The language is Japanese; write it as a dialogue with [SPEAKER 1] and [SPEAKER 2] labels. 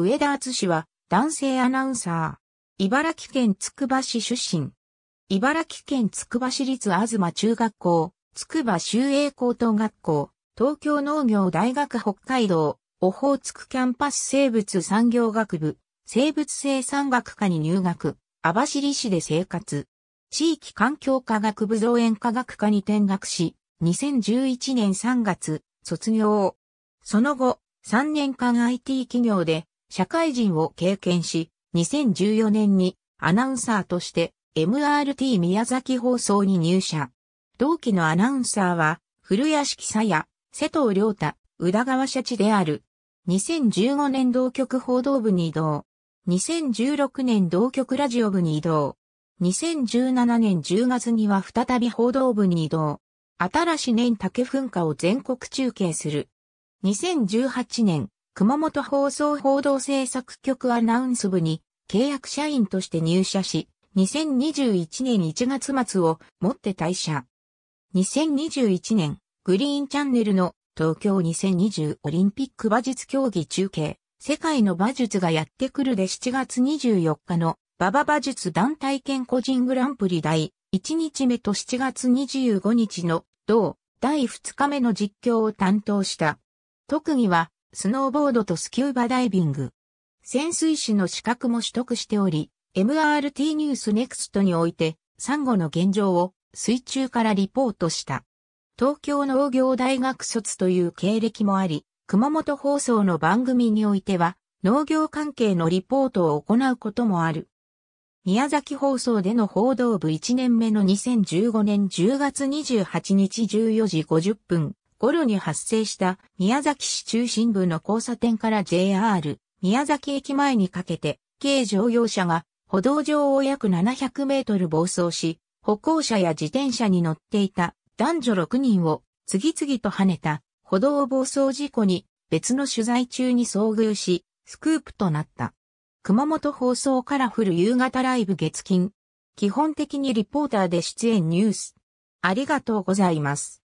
[SPEAKER 1] 上田敦氏は男性アナウンサー。茨城県つくば市出身。茨城県つくば市立あずま中学校、つくば修英高等学校、東京農業大学北海道、オホーツクキャンパス生物産業学部、生物生産学科に入学、網走市で生活。地域環境科学部造園科学科に転学し、2011年3月、卒業。その後、3年間 IT 企業で社会人を経験し、2014年にアナウンサーとして MRT 宮崎放送に入社。同期のアナウンサーは、古屋敷さや、瀬戸良太、宇田川社地である。2015年同局報道部に移動。2016年同局ラジオ部に移動。2017年10月には再び報道部に移動。新しい年竹噴火を全国中継する。2018年熊本放送報道制作局アナウンス部に契約社員として入社し、2021年1月末をもって退社。2021年、グリーンチャンネルの東京2020オリンピック馬術競技中継、世界の馬術がやってくるで7月24日の馬場馬術団体兼個人グランプリ第1日目と7月25日の同第2日目の実況を担当した。特技はスノーボードとスキューバダイビング。潜水士の資格も取得しており、MRT ニュースネクストにおいて、サンゴの現状を水中からリポートした。東京農業大学卒という経歴もあり、熊本放送の番組においては、農業関係のリポートを行うこともある。宮崎放送での報道部1年目の2015年10月28日14時50分、頃に発生した宮崎市中心部の交差点から JR 宮崎駅前にかけて軽乗用車が歩道上を約700メートル暴走し、歩行者や自転車に乗っていた男女6人を次々と跳ねた歩道暴走事故に別の取材中に遭遇し、スクープとなった。熊本放送カラフル夕方ライブ月金。基本的にリポーターで出演ニュース。ありがとうございます。